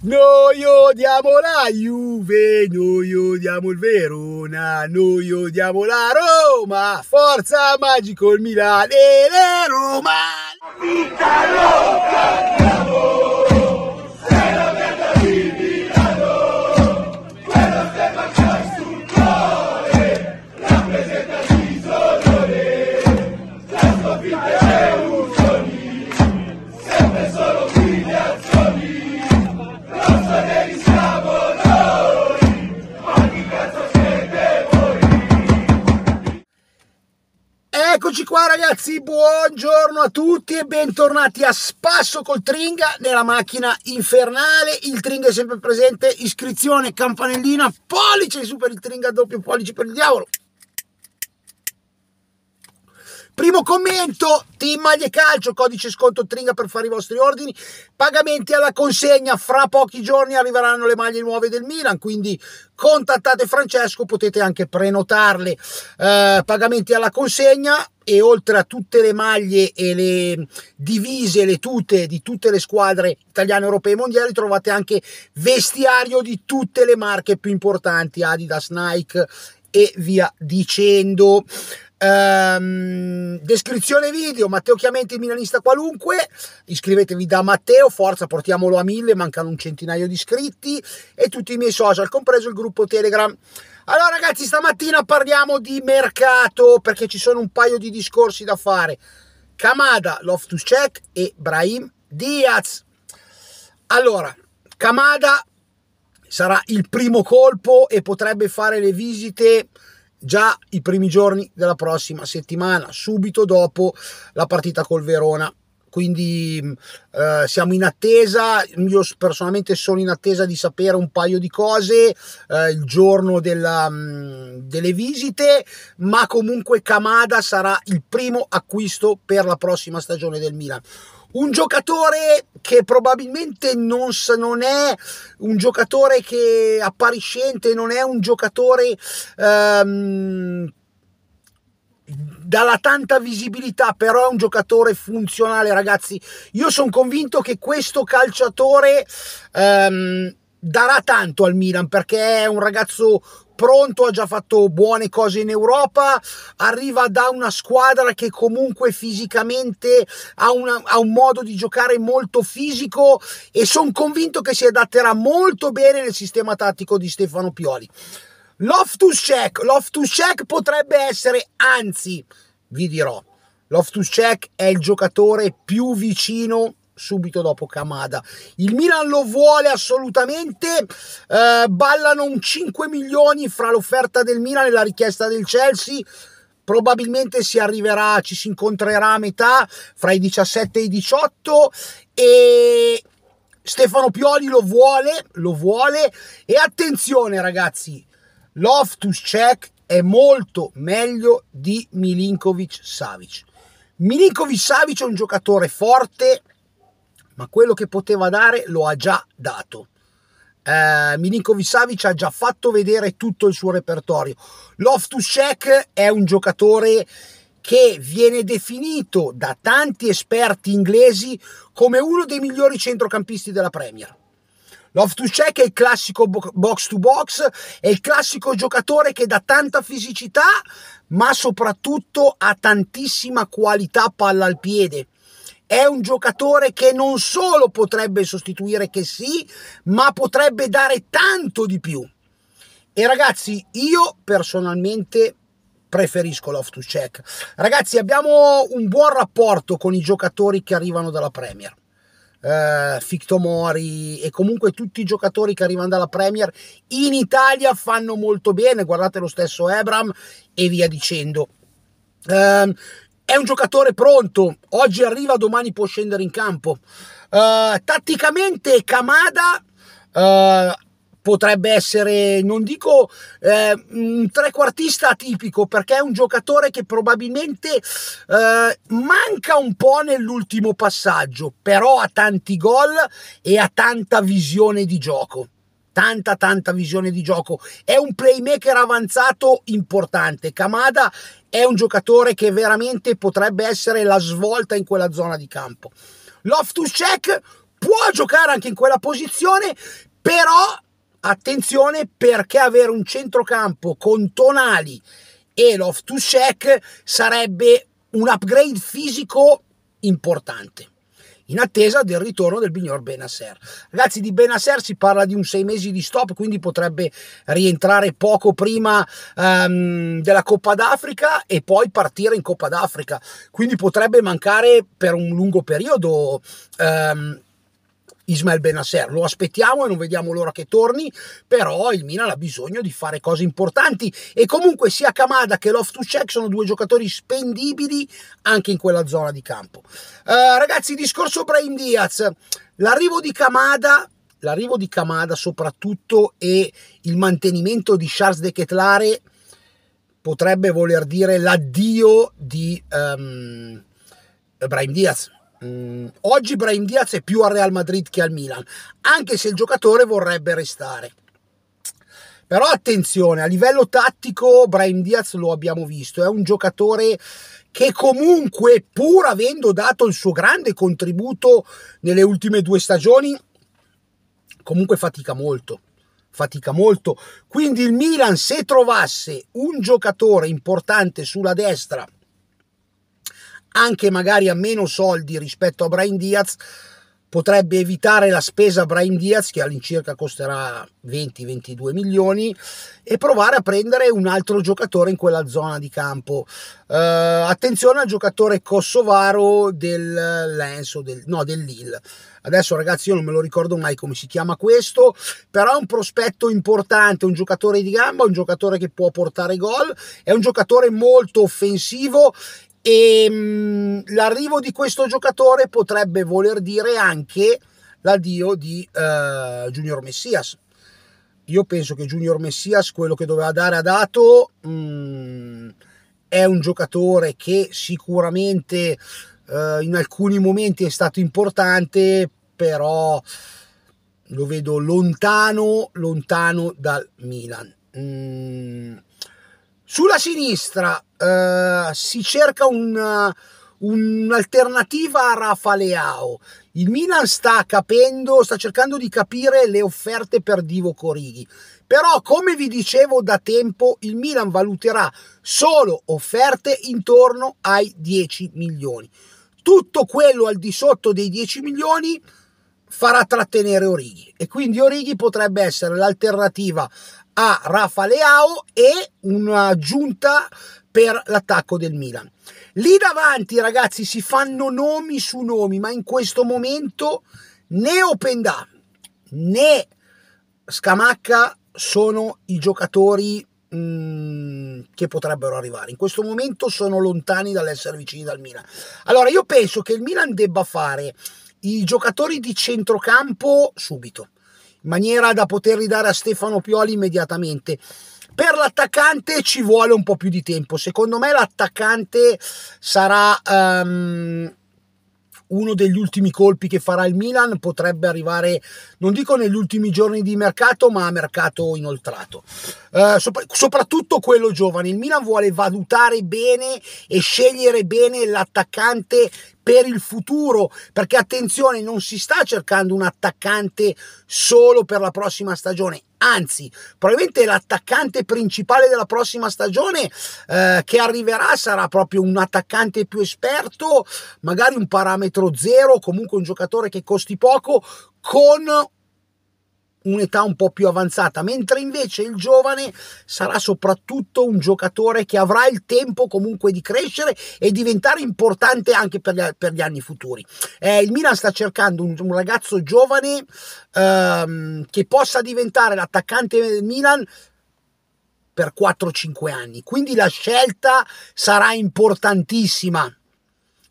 Noi odiamo la Juve, noi odiamo il Verona, noi odiamo la Roma, forza magico il Milan e la Roma! Vita loca! ragazzi, buongiorno a tutti e bentornati a Spasso col Tringa nella macchina infernale. Il Tringa è sempre presente, iscrizione, campanellina, pollice su per il Tringa, doppio pollice per il diavolo. Primo commento, team maglie calcio, codice sconto Tringa per fare i vostri ordini, pagamenti alla consegna, fra pochi giorni arriveranno le maglie nuove del Milan, quindi contattate Francesco, potete anche prenotarle, eh, pagamenti alla consegna, e oltre a tutte le maglie e le divise, le tute di tutte le squadre italiane, europee e mondiali, trovate anche vestiario di tutte le marche più importanti, Adidas, Nike e via dicendo. Um, descrizione video Matteo Chiamenti Milanista qualunque iscrivetevi da Matteo forza portiamolo a mille mancano un centinaio di iscritti e tutti i miei social compreso il gruppo Telegram allora ragazzi, stamattina parliamo di mercato perché ci sono un paio di discorsi da fare. Kamada, Loftus Check e Brahim Diaz. Allora, Kamada sarà il primo colpo e potrebbe fare le visite già i primi giorni della prossima settimana, subito dopo la partita col Verona quindi mm, eh, siamo in attesa, io personalmente sono in attesa di sapere un paio di cose eh, il giorno della, mh, mm, delle visite, ma comunque Kamada sarà il primo acquisto per la prossima stagione del Milan un giocatore che probabilmente non, non, è un giocatore che appariscente, non è un giocatore ehm, dà tanta visibilità, però è un giocatore funzionale, ragazzi. Io sono convinto che questo calciatore ehm, darà tanto al Milan perché è un ragazzo pronto, ha già fatto buone cose in Europa, arriva da una squadra che comunque fisicamente ha, una, ha un modo di giocare molto fisico e sono convinto che si adatterà molto bene nel sistema tattico di Stefano Pioli. Loftus Check, Loftus Check potrebbe essere, anzi, vi dirò, Loftus Check è il giocatore più vicino subito dopo Kamada. Il Milan lo vuole assolutamente, eh, ballano un 5 milioni fra l'offerta del Milan e la richiesta del Chelsea. Probabilmente si arriverà, ci si incontrerà a metà fra i 17 e i 18 e Stefano Pioli lo vuole, lo vuole e attenzione ragazzi, Loftus Check è molto meglio di Milinkovic Savic. Milinkovic Savic è un giocatore forte, ma quello che poteva dare lo ha già dato. Eh, Milinkovic Savic ha già fatto vedere tutto il suo repertorio. Loftus Check è un giocatore che viene definito da tanti esperti inglesi come uno dei migliori centrocampisti della Premier. Love to check è il classico box to box, è il classico giocatore che dà tanta fisicità, ma soprattutto ha tantissima qualità palla al piede. È un giocatore che non solo potrebbe sostituire che sì, ma potrebbe dare tanto di più. E ragazzi, io personalmente preferisco to Check. Ragazzi, abbiamo un buon rapporto con i giocatori che arrivano dalla Premier eh, Fictomori e comunque tutti i giocatori che arrivano dalla Premier in Italia fanno molto bene, guardate lo stesso Ebram e via dicendo. Eh, è un giocatore pronto, oggi arriva, domani può scendere in campo. Eh, tatticamente Kamada Uh, potrebbe essere, non dico eh, un trequartista atipico, perché è un giocatore che probabilmente eh, manca un po' nell'ultimo passaggio, però ha tanti gol e ha tanta visione di gioco tanta tanta visione di gioco. È un playmaker avanzato importante. Kamada è un giocatore che veramente potrebbe essere la svolta in quella zona di campo. Loftus Check può giocare anche in quella posizione, però Attenzione perché avere un centrocampo con Tonali e Loftus-Check sarebbe un upgrade fisico importante in attesa del ritorno del Bignor Benasser. Ragazzi, di Benasser si parla di un sei mesi di stop, quindi potrebbe rientrare poco prima um, della Coppa d'Africa e poi partire in Coppa d'Africa, quindi potrebbe mancare per un lungo periodo. Um, Ismael Benasser. Lo aspettiamo e non vediamo l'ora che torni, però il Milan ha bisogno di fare cose importanti e comunque sia Kamada che to check sono due giocatori spendibili anche in quella zona di campo. Uh, ragazzi, discorso Brain Diaz. L'arrivo di Kamada l'arrivo di Kamada soprattutto e il mantenimento di Charles De Ketlare potrebbe voler dire l'addio di um, ehm, Brian Diaz mh, mm, oggi Brahim Diaz è più al Real Madrid che al Milan, anche se il giocatore vorrebbe restare. Però attenzione, a livello tattico Brahim Diaz lo abbiamo visto, è un giocatore che comunque pur avendo dato il suo grande contributo nelle ultime due stagioni, comunque fatica molto fatica molto. Quindi il Milan se trovasse un giocatore importante sulla destra anche magari a meno soldi rispetto a Brian Diaz, potrebbe evitare la spesa Brian Diaz che all'incirca costerà 20-22 milioni e provare a prendere un altro giocatore in quella zona di campo. Uh, attenzione al giocatore kosovaro del Lens o del, no, del Lille. Adesso ragazzi io non me lo ricordo mai come si chiama questo, però è un prospetto importante, un giocatore di gamba, un giocatore che può portare gol, è un giocatore molto offensivo e ehm, mh, l'arrivo di questo giocatore potrebbe voler dire anche l'addio di uh, Junior Messias. Io penso che Junior Messias quello che doveva dare ha dato, mh, mm, è un giocatore che sicuramente uh, in alcuni momenti è stato importante, però lo vedo lontano, lontano dal Milan. Mm, sulla sinistra eh, si cerca un, eh, un'alternativa a Rafa Leao. Il Milan sta capendo, sta cercando di capire le offerte per Divo Corighi. Però, come vi dicevo da tempo, il Milan valuterà solo offerte intorno ai 10 milioni. Tutto quello al di sotto dei 10 milioni farà trattenere Orighi e quindi Orighi potrebbe essere l'alternativa a Rafa Leao e un'aggiunta per l'attacco del Milan. Lì davanti, ragazzi, si fanno nomi su nomi, ma in questo momento né Openda né Scamacca sono i giocatori mm, che potrebbero arrivare. In questo momento sono lontani dall'essere vicini dal Milan. Allora, io penso che il Milan debba fare i giocatori di centrocampo subito maniera da poter ridare a Stefano Pioli immediatamente. Per l'attaccante ci vuole un po' più di tempo. Secondo me l'attaccante sarà um, uno degli ultimi colpi che farà il Milan potrebbe arrivare, non dico negli ultimi giorni di mercato, ma a mercato inoltrato. Eh, sopra- soprattutto quello giovane, il Milan vuole valutare bene e scegliere bene l'attaccante per il futuro, perché attenzione, non si sta cercando un attaccante solo per la prossima stagione, anzi probabilmente l'attaccante principale della prossima stagione eh, che arriverà sarà proprio un attaccante più esperto, magari un parametro zero, comunque un giocatore che costi poco con un'età un po' più avanzata, mentre invece il giovane sarà soprattutto un giocatore che avrà il tempo comunque di crescere e diventare importante anche per gli, per gli anni futuri. Eh, il Milan sta cercando un, un ragazzo giovane ehm, che possa diventare l'attaccante del Milan per 4-5 anni, quindi la scelta sarà importantissima.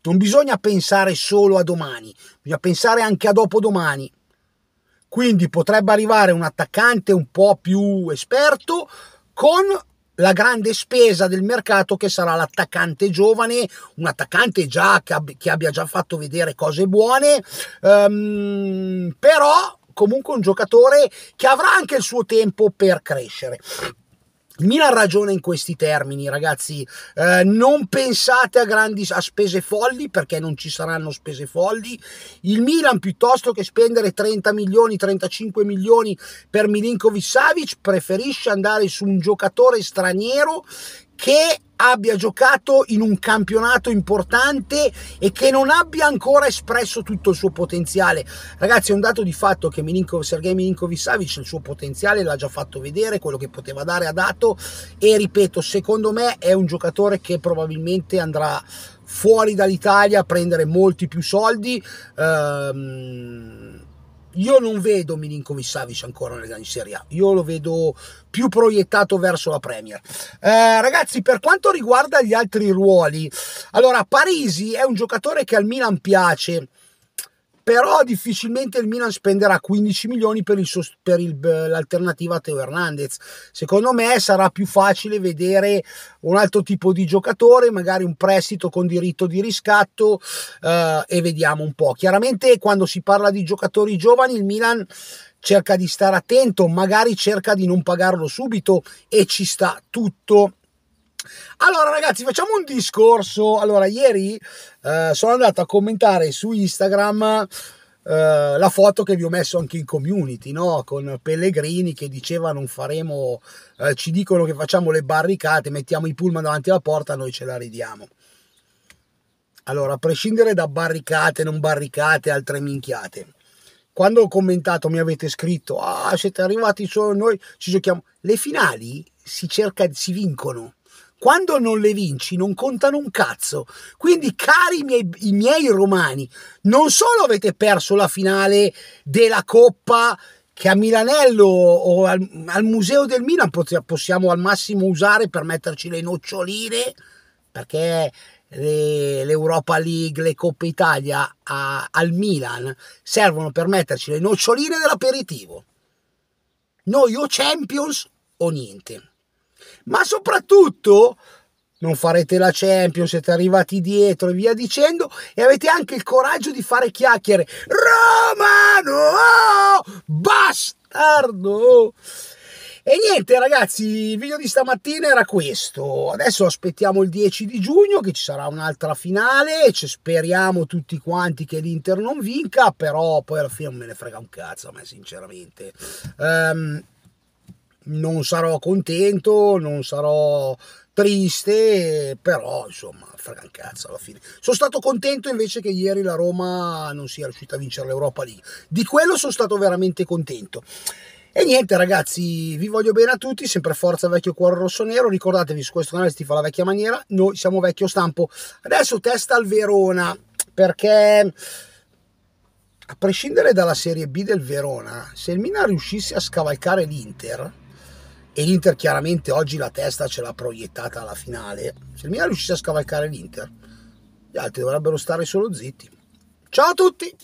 Non bisogna pensare solo a domani, bisogna pensare anche a dopodomani quindi potrebbe arrivare un attaccante un po' più esperto con la grande spesa del mercato che sarà l'attaccante giovane, un attaccante già che, ab- che abbia già fatto vedere cose buone, um, però comunque un giocatore che avrà anche il suo tempo per crescere. Milan ragiona in questi termini, ragazzi. Eh, non pensate a grandi a spese folli perché non ci saranno spese folli. Il Milan piuttosto che spendere 30 milioni, 35 milioni per Milinkovic Savic preferisce andare su un giocatore straniero che abbia giocato in un campionato importante e che non abbia ancora espresso tutto il suo potenziale. Ragazzi, è un dato di fatto che Milinko, Sergei Milinkovic Savic il suo potenziale l'ha già fatto vedere, quello che poteva dare ha dato e ripeto, secondo me è un giocatore che probabilmente andrà fuori dall'Italia a prendere molti più soldi. Ehm, io non vedo Milinkovic Savic ancora in Serie A, io lo vedo più proiettato verso la Premier. Eh, ragazzi, per quanto riguarda gli altri ruoli, allora Parisi è un giocatore che al Milan piace però difficilmente il Milan spenderà 15 milioni per, il, per il, eh, l'alternativa a Teo Hernandez. Secondo me sarà più facile vedere un altro tipo di giocatore, magari un prestito con diritto di riscatto eh, e vediamo un po'. Chiaramente quando si parla di giocatori giovani il Milan cerca di stare attento, magari cerca di non pagarlo subito e ci sta tutto allora, ragazzi, facciamo un discorso. Allora, ieri eh, sono andato a commentare su Instagram eh, la foto che vi ho messo anche in community, no? con Pellegrini che diceva non faremo, uh, ci dicono che facciamo le barricate, mettiamo i pullman davanti alla porta, noi ce la ridiamo. Allora, a prescindere da barricate, non barricate, altre minchiate, quando ho commentato mi avete scritto, ah siete arrivati solo noi, ci giochiamo, le finali si cerca, si vincono, quando non le vinci non contano un cazzo. Quindi, cari miei, i miei romani, non solo avete perso la finale della Coppa che a Milanello o al, al Museo del Milan possiamo al massimo usare per metterci le noccioline, perché l'Europa League, le Coppe Italia a, al Milan servono per metterci le noccioline dell'aperitivo. Noi o Champions o niente ma soprattutto non farete la Champions, siete arrivati dietro e via dicendo, e avete anche il coraggio di fare chiacchiere. Romano! Bastardo! E niente ragazzi, il video di stamattina era questo. Adesso aspettiamo il 10 di giugno che ci sarà un'altra finale, ci speriamo tutti quanti che l'Inter non vinca, però poi alla fine non me ne frega un cazzo a me sinceramente. Um, non sarò contento, non sarò triste, però insomma, frega un cazzo alla fine. Sono stato contento invece che ieri la Roma non sia riuscita a vincere l'Europa League. Di quello sono stato veramente contento. E niente ragazzi, vi voglio bene a tutti, sempre forza vecchio cuore rosso nero, ricordatevi su questo canale si fa la vecchia maniera, noi siamo vecchio stampo. Adesso testa al Verona, perché a prescindere dalla Serie B del Verona, se il Milan riuscisse a scavalcare l'Inter, e l'Inter chiaramente oggi la testa ce l'ha proiettata alla finale. Se il Milan riuscisse a scavalcare l'Inter, gli altri dovrebbero stare solo zitti. Ciao a tutti!